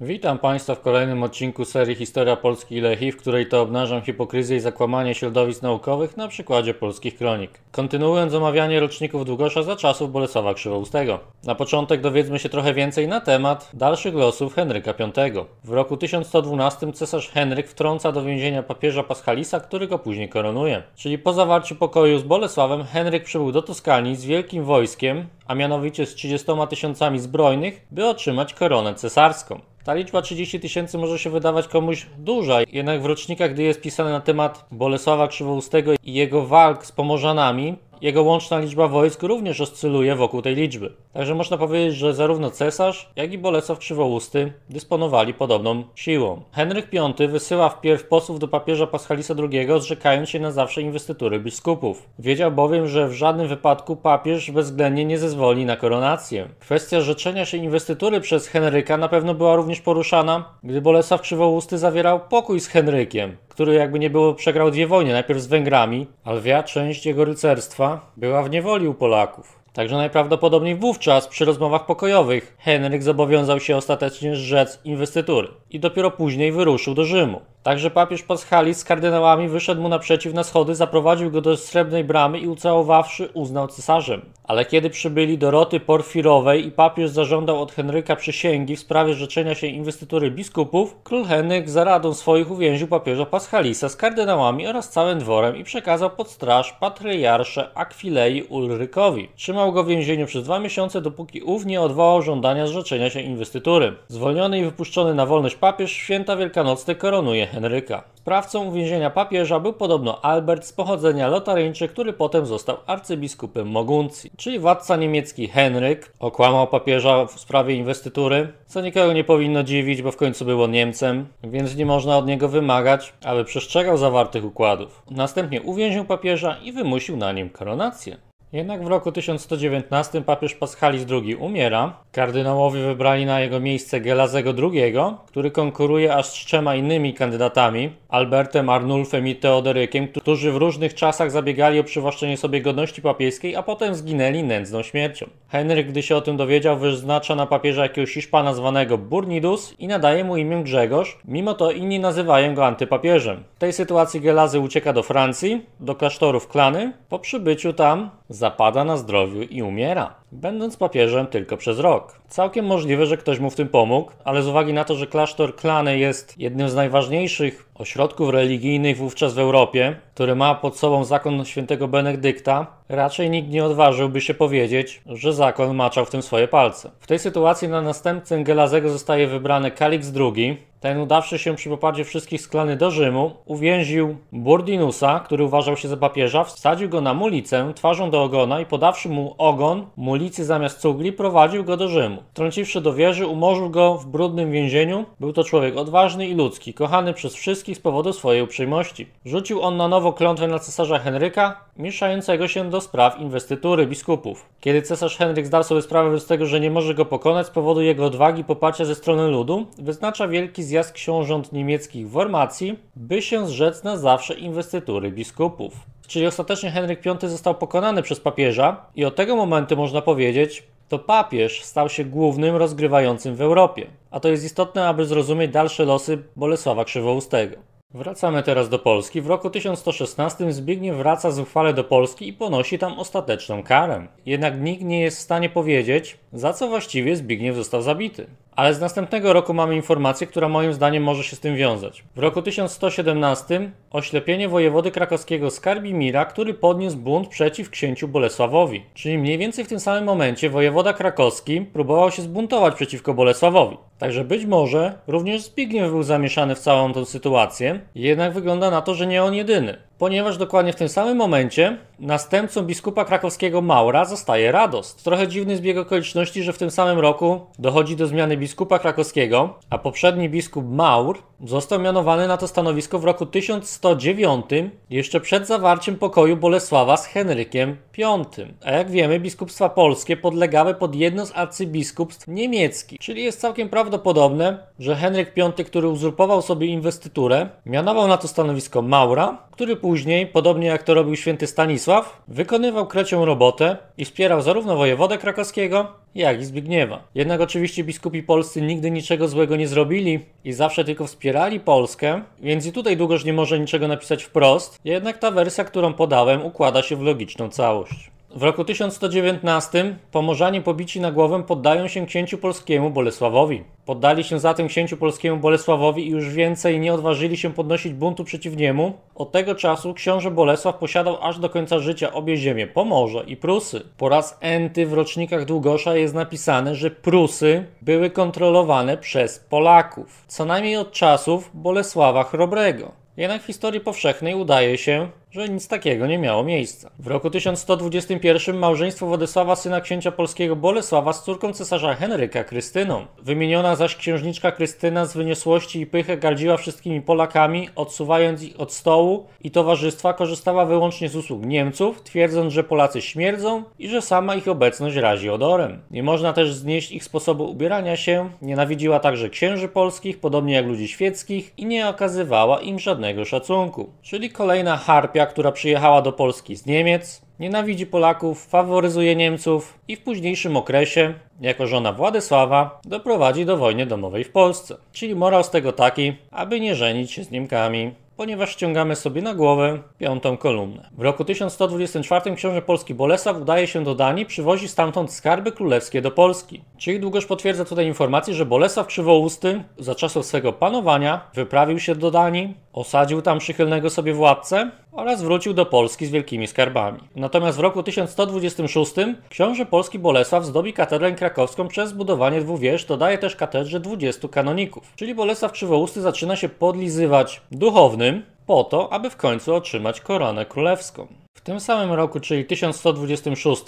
Witam Państwa w kolejnym odcinku serii Historia Polski i Lechi, w której to obnażam hipokryzję i zakłamanie środowisk naukowych na przykładzie polskich kronik. Kontynuując omawianie roczników Długosza za czasów Bolesława Krzywoustego. Na początek dowiedzmy się trochę więcej na temat dalszych losów Henryka V. W roku 1112 cesarz Henryk wtrąca do więzienia papieża Paschalisa, który go później koronuje. Czyli po zawarciu pokoju z Bolesławem Henryk przybył do Toskanii z wielkim wojskiem, a mianowicie z 30 tysiącami zbrojnych, by otrzymać koronę cesarską. Ta liczba 30 tysięcy może się wydawać komuś duża, jednak w rocznikach, gdy jest pisane na temat Bolesława Krzywoustego i jego walk z Pomorzanami, jego łączna liczba wojsk również oscyluje wokół tej liczby. Także można powiedzieć, że zarówno cesarz, jak i Bolesław Krzywousty dysponowali podobną siłą. Henryk V wysyła wpierw posłów do papieża Paschalisa II, zrzekając się na zawsze inwestytury biskupów. Wiedział bowiem, że w żadnym wypadku papież bezwzględnie nie zezwoli na koronację. Kwestia rzeczenia się inwestytury przez Henryka na pewno była również poruszana, gdy Bolesław Krzywousty zawierał pokój z Henrykiem, który jakby nie było przegrał dwie wojny, najpierw z Węgrami, a lwia część jego rycerstwa była w niewoli u Polaków. Także najprawdopodobniej wówczas przy rozmowach pokojowych Henryk zobowiązał się ostatecznie rzec inwestytury i dopiero później wyruszył do Rzymu. Także papież Paschali z kardynałami wyszedł mu naprzeciw na schody, zaprowadził go do srebrnej bramy i ucałowawszy uznał cesarzem. Ale kiedy przybyli do roty porfirowej i papież zażądał od Henryka przysięgi w sprawie rzeczenia się inwestytury biskupów, król Henryk za radą swoich uwięził papieża Paschalisa z kardynałami oraz całym dworem i przekazał pod straż patriarsze Akwilei Ulrykowi. Trzymał go w więzieniu przez dwa miesiące, dopóki ów nie odwołał żądania zrzeczenia się inwestytury. Zwolniony i wypuszczony na wolność papież święta wielkanocne koronuje Henryka. Sprawcą uwięzienia papieża był podobno Albert z pochodzenia lotaryńczy, który potem został arcybiskupem Moguncji. Czyli władca niemiecki Henryk okłamał papieża w sprawie inwestytury, co nikogo nie powinno dziwić, bo w końcu był on Niemcem, więc nie można od niego wymagać, aby przestrzegał zawartych układów. Następnie uwięził papieża i wymusił na nim koronację. Jednak w roku 1119 papież Paschalis II umiera. Kardynałowie wybrali na jego miejsce Gelazego II, który konkuruje aż z trzema innymi kandydatami, Albertem, Arnulfem i Teodorykiem, którzy w różnych czasach zabiegali o przywłaszczenie sobie godności papieskiej, a potem zginęli nędzną śmiercią. Henryk, gdy się o tym dowiedział, wyznacza na papieża jakiegoś Hiszpana zwanego Burnidus i nadaje mu imię Grzegorz, mimo to inni nazywają go antypapieżem. W tej sytuacji Gelazy ucieka do Francji, do klasztorów Klany. Po przybyciu tam zapada na zdrowiu i umiera, będąc papieżem tylko przez rok. Całkiem możliwe, że ktoś mu w tym pomógł, ale z uwagi na to, że klasztor Klany jest jednym z najważniejszych ośrodków religijnych wówczas w Europie, który ma pod sobą zakon świętego Benedykta, raczej nikt nie odważyłby się powiedzieć, że zakon maczał w tym swoje palce. W tej sytuacji na następcę Gelazego zostaje wybrany Kalix II, ten udawszy się przy popadzie wszystkich sklany do Rzymu, uwięził Burdinusa, który uważał się za papieża, wsadził go na mulicę twarzą do ogona i podawszy mu ogon, mulicy zamiast cugli, prowadził go do Rzymu. Trąciwszy do wieży, umorzył go w brudnym więzieniu. Był to człowiek odważny i ludzki, kochany przez wszystkich z powodu swojej uprzejmości. Rzucił on na nowo klątwę na cesarza Henryka, mieszającego się do spraw inwestytury biskupów. Kiedy cesarz Henryk zdał sobie sprawę z tego, że nie może go pokonać z powodu jego odwagi i poparcia ze strony ludu, wyznacza wielki zjazd decyzja książąt niemieckich formacji, by się zrzec na zawsze inwestytury biskupów. Czyli ostatecznie Henryk V został pokonany przez papieża i od tego momentu można powiedzieć, to papież stał się głównym rozgrywającym w Europie. A to jest istotne, aby zrozumieć dalsze losy Bolesława Krzywoustego. Wracamy teraz do Polski. W roku 1116 Zbigniew wraca zuchwale do Polski i ponosi tam ostateczną karę. Jednak nikt nie jest w stanie powiedzieć, za co właściwie Zbigniew został zabity ale z następnego roku mamy informację, która moim zdaniem może się z tym wiązać. W roku 1117 oślepienie wojewody krakowskiego Skarbimira, który podniósł bunt przeciw księciu Bolesławowi. Czyli mniej więcej w tym samym momencie wojewoda krakowski próbował się zbuntować przeciwko Bolesławowi. Także być może również Zbigniew był zamieszany w całą tą sytuację, jednak wygląda na to, że nie on jedyny ponieważ dokładnie w tym samym momencie następcą biskupa krakowskiego Maura zostaje Radost. Trochę dziwny zbieg okoliczności, że w tym samym roku dochodzi do zmiany biskupa krakowskiego, a poprzedni biskup Maur został mianowany na to stanowisko w roku 1109 jeszcze przed zawarciem pokoju Bolesława z Henrykiem V. A jak wiemy, biskupstwa polskie podlegały pod jedno z arcybiskupstw niemieckich, czyli jest całkiem prawdopodobne, że Henryk V, który uzurpował sobie inwestyturę, mianował na to stanowisko Maura, który później, podobnie jak to robił święty Stanisław, wykonywał krecią robotę i wspierał zarówno wojewodę krakowskiego, jak i Zbigniewa. Jednak oczywiście biskupi polscy nigdy niczego złego nie zrobili, i zawsze tylko wspierali Polskę, więc i tutaj długoż nie może niczego napisać wprost, jednak ta wersja, którą podałem, układa się w logiczną całość. W roku 1119 Pomorzanie pobici na głowę poddają się księciu polskiemu Bolesławowi. Poddali się zatem księciu polskiemu Bolesławowi i już więcej nie odważyli się podnosić buntu przeciw niemu. Od tego czasu książę Bolesław posiadał aż do końca życia obie ziemie, Pomorze i Prusy. Po raz enty w rocznikach Długosza jest napisane, że Prusy były kontrolowane przez Polaków, co najmniej od czasów Bolesława Chrobrego. Jednak w historii powszechnej udaje się że nic takiego nie miało miejsca. W roku 1121 małżeństwo Władysława, syna księcia polskiego Bolesława z córką cesarza Henryka Krystyną. Wymieniona zaś księżniczka Krystyna z wyniosłości i pychy gardziła wszystkimi Polakami, odsuwając ich od stołu i towarzystwa, korzystała wyłącznie z usług Niemców, twierdząc, że Polacy śmierdzą i że sama ich obecność razi odorem. Nie można też znieść ich sposobu ubierania się, nienawidziła także księży polskich, podobnie jak ludzi świeckich i nie okazywała im żadnego szacunku. Czyli kolejna harpia, która przyjechała do Polski z Niemiec, nienawidzi Polaków, faworyzuje Niemców i w późniejszym okresie, jako żona Władysława, doprowadzi do wojny domowej w Polsce. Czyli morał z tego taki, aby nie żenić się z Niemkami ponieważ ściągamy sobie na głowę piątą kolumnę. W roku 1124 książę polski Bolesław udaje się do Danii, przywozi stamtąd skarby królewskie do Polski. Czyli długoż potwierdza tutaj informację, że Bolesław Krzywousty za czasów swego panowania wyprawił się do Danii, osadził tam przychylnego sobie władcę oraz wrócił do Polski z wielkimi skarbami. Natomiast w roku 1126 książę polski Bolesław zdobi katedrę krakowską przez budowanie dwóch wież, dodaje też katedrze 20 kanoników. Czyli Bolesław Krzywousty zaczyna się podlizywać duchownym po to, aby w końcu otrzymać koronę królewską. W tym samym roku, czyli 1126,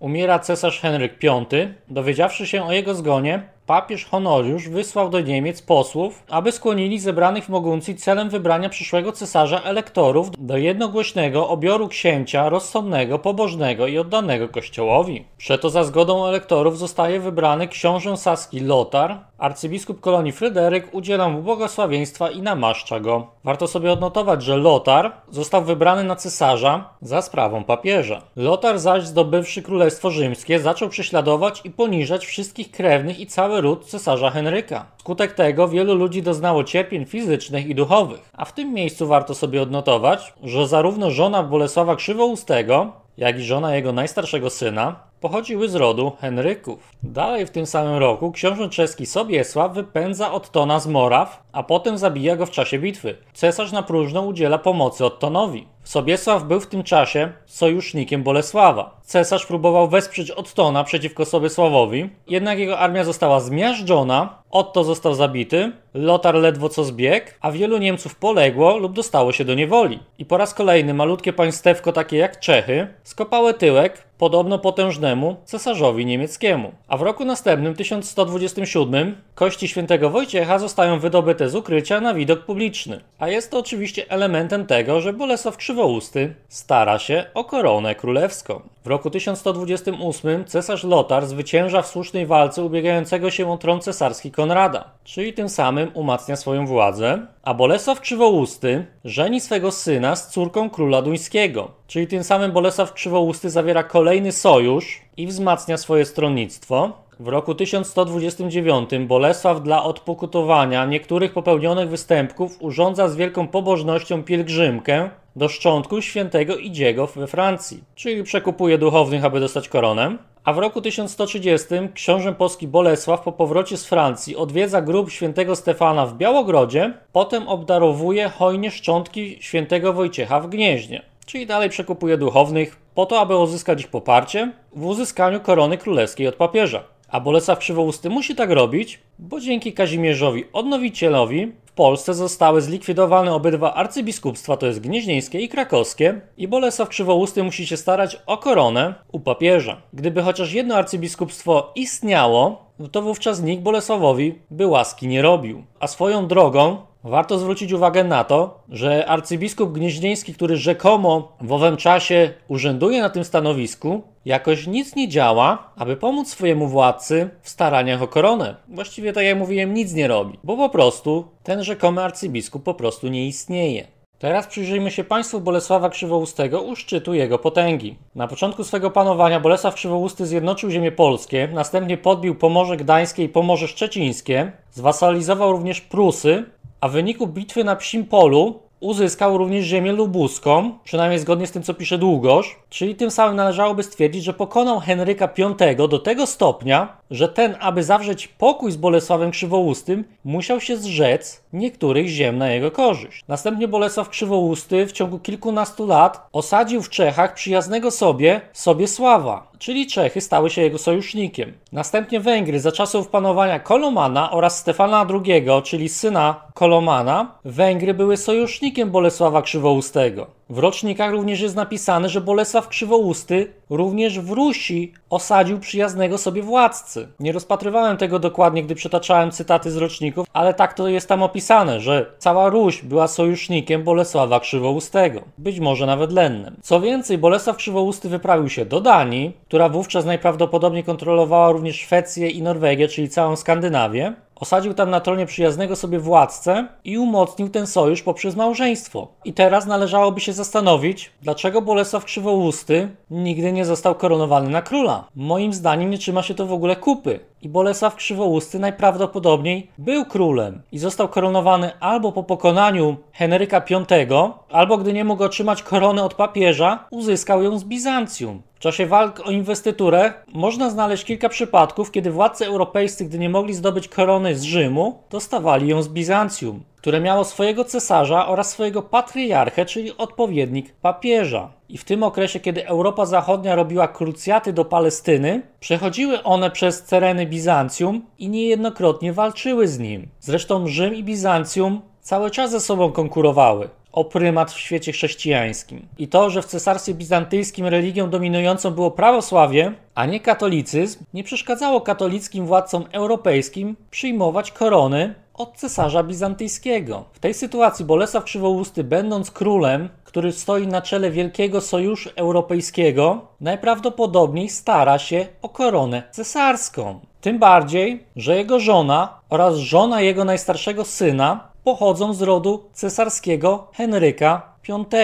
umiera cesarz Henryk V. Dowiedziawszy się o jego zgonie, papież Honoriusz wysłał do Niemiec posłów, aby skłonili zebranych w Moguncji celem wybrania przyszłego cesarza elektorów do jednogłośnego obioru księcia rozsądnego, pobożnego i oddanego kościołowi. Przeto za zgodą elektorów zostaje wybrany książę saski Lotar, arcybiskup kolonii Fryderyk udziela mu błogosławieństwa i namaszcza go. Warto sobie odnotować, że Lotar został wybrany na cesarza za sprawą papieża. Lotar zaś zdobywszy Królestwo Rzymskie zaczął prześladować i poniżać wszystkich krewnych i całe cały ród cesarza Henryka. Wskutek tego wielu ludzi doznało cierpień fizycznych i duchowych. A w tym miejscu warto sobie odnotować, że zarówno żona Bolesława Krzywoustego, jak i żona jego najstarszego syna pochodziły z rodu Henryków. Dalej w tym samym roku książę czeski Sobiesław wypędza Ottona z Moraw, a potem zabija go w czasie bitwy. Cesarz na próżno udziela pomocy Ottonowi. Sobiesław był w tym czasie sojusznikiem Bolesława. Cesarz próbował wesprzeć Ottona przeciwko Sobiesławowi, jednak jego armia została zmiażdżona, Otto został został zabity. Lotar ledwo co zbiegł, a wielu Niemców poległo lub dostało się do niewoli. I po raz kolejny malutkie państewko takie jak Czechy skopały tyłek podobno potężnemu cesarzowi niemieckiemu. A w roku następnym, 1127, kości świętego Wojciecha zostają wydobyte z ukrycia na widok publiczny. A jest to oczywiście elementem tego, że Bolesław Krzywousty stara się o koronę królewską. W roku 1128 cesarz Lotar zwycięża w słusznej walce ubiegającego się o tron cesarski Konrada, czyli tym samym samym umacnia swoją władzę, a Bolesław Krzywousty żeni swego syna z córką króla duńskiego. Czyli tym samym Bolesław Krzywousty zawiera kolejny sojusz i wzmacnia swoje stronnictwo. W roku 1129 Bolesław dla odpokutowania niektórych popełnionych występków urządza z wielką pobożnością pielgrzymkę do szczątku świętego Idziego we Francji, czyli przekupuje duchownych, aby dostać koronę. A w roku 1130 książę polski Bolesław po powrocie z Francji odwiedza grób świętego Stefana w Białogrodzie, potem obdarowuje hojnie szczątki świętego Wojciecha w Gnieźnie, czyli dalej przekupuje duchownych po to, aby uzyskać ich poparcie w uzyskaniu korony królewskiej od papieża. A Bolesław Krzywousty musi tak robić, bo dzięki Kazimierzowi Odnowicielowi w Polsce zostały zlikwidowane obydwa arcybiskupstwa, to jest gnieźnieńskie i krakowskie, i Bolesław Krzywousty musi się starać o koronę u papieża. Gdyby chociaż jedno arcybiskupstwo istniało, no to wówczas nikt Bolesławowi by łaski nie robił. A swoją drogą Warto zwrócić uwagę na to, że arcybiskup Gnieźnieński, który rzekomo w owym czasie urzęduje na tym stanowisku, jakoś nic nie działa, aby pomóc swojemu władcy w staraniach o koronę. Właściwie tak jak mówiłem, nic nie robi, bo po prostu ten rzekomy arcybiskup po prostu nie istnieje. Teraz przyjrzyjmy się państwu Bolesława Krzywoustego u szczytu jego potęgi. Na początku swego panowania Bolesław Krzywousty zjednoczył ziemie polskie, następnie podbił Pomorze Gdańskie i Pomorze Szczecińskie, zwasalizował również Prusy, a w wyniku bitwy na Psim Polu uzyskał również ziemię lubuską, przynajmniej zgodnie z tym, co pisze Długosz, Czyli tym samym należałoby stwierdzić, że pokonał Henryka V do tego stopnia, że ten, aby zawrzeć pokój z Bolesławem Krzywoustym, musiał się zrzec niektórych ziem na jego korzyść. Następnie Bolesław Krzywousty w ciągu kilkunastu lat osadził w Czechach przyjaznego sobie Sobiesława, czyli Czechy stały się jego sojusznikiem. Następnie Węgry za czasów panowania Kolomana oraz Stefana II, czyli syna Kolomana, Węgry były sojusznikiem Bolesława Krzywoustego. W rocznikach również jest napisane, że Bolesław Krzywousty również w Rusi osadził przyjaznego sobie władcy. Nie rozpatrywałem tego dokładnie, gdy przetaczałem cytaty z roczników, ale tak to jest tam opisane, że cała Ruś była sojusznikiem Bolesława Krzywoustego, być może nawet lennym. Co więcej, Bolesław Krzywousty wyprawił się do Danii, która wówczas najprawdopodobniej kontrolowała również Szwecję i Norwegię, czyli całą Skandynawię, Osadził tam na tronie przyjaznego sobie władcę i umocnił ten sojusz poprzez małżeństwo. I teraz należałoby się zastanowić, dlaczego Bolesław Krzywousty nigdy nie został koronowany na króla. Moim zdaniem nie trzyma się to w ogóle kupy. I Bolesław Krzywousty najprawdopodobniej był królem i został koronowany albo po pokonaniu Henryka V, albo gdy nie mógł otrzymać korony od papieża, uzyskał ją z Bizancjum czasie walk o inwestyturę można znaleźć kilka przypadków, kiedy władcy europejscy, gdy nie mogli zdobyć korony z Rzymu, dostawali ją z Bizancjum, które miało swojego cesarza oraz swojego patriarchę, czyli odpowiednik papieża. I w tym okresie, kiedy Europa Zachodnia robiła krucjaty do Palestyny, przechodziły one przez tereny Bizancjum i niejednokrotnie walczyły z nim. Zresztą Rzym i Bizancjum cały czas ze sobą konkurowały o prymat w świecie chrześcijańskim. I to, że w Cesarstwie Bizantyjskim religią dominującą było prawosławie, a nie katolicyzm, nie przeszkadzało katolickim władcom europejskim przyjmować korony od cesarza bizantyjskiego. W tej sytuacji Bolesław Krzywousty, będąc królem, który stoi na czele wielkiego sojuszu europejskiego, najprawdopodobniej stara się o koronę cesarską. Tym bardziej, że jego żona oraz żona jego najstarszego syna pochodzą z rodu cesarskiego Henryka V.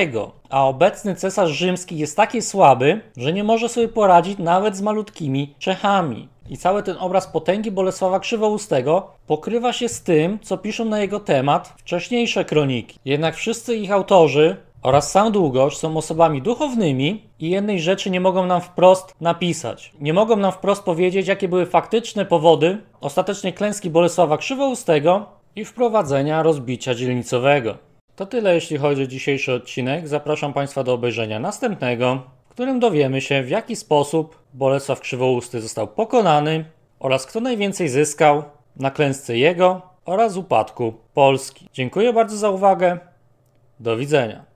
A obecny cesarz rzymski jest taki słaby, że nie może sobie poradzić nawet z malutkimi Czechami. I cały ten obraz potęgi Bolesława Krzywoustego pokrywa się z tym, co piszą na jego temat wcześniejsze kroniki. Jednak wszyscy ich autorzy oraz sam Długosz są osobami duchownymi i jednej rzeczy nie mogą nam wprost napisać. Nie mogą nam wprost powiedzieć, jakie były faktyczne powody ostatecznej klęski Bolesława Krzywoustego i wprowadzenia rozbicia dzielnicowego. To tyle jeśli chodzi o dzisiejszy odcinek. Zapraszam Państwa do obejrzenia następnego, w którym dowiemy się w jaki sposób Bolesław Krzywousty został pokonany oraz kto najwięcej zyskał na klęsce jego oraz upadku Polski. Dziękuję bardzo za uwagę. Do widzenia.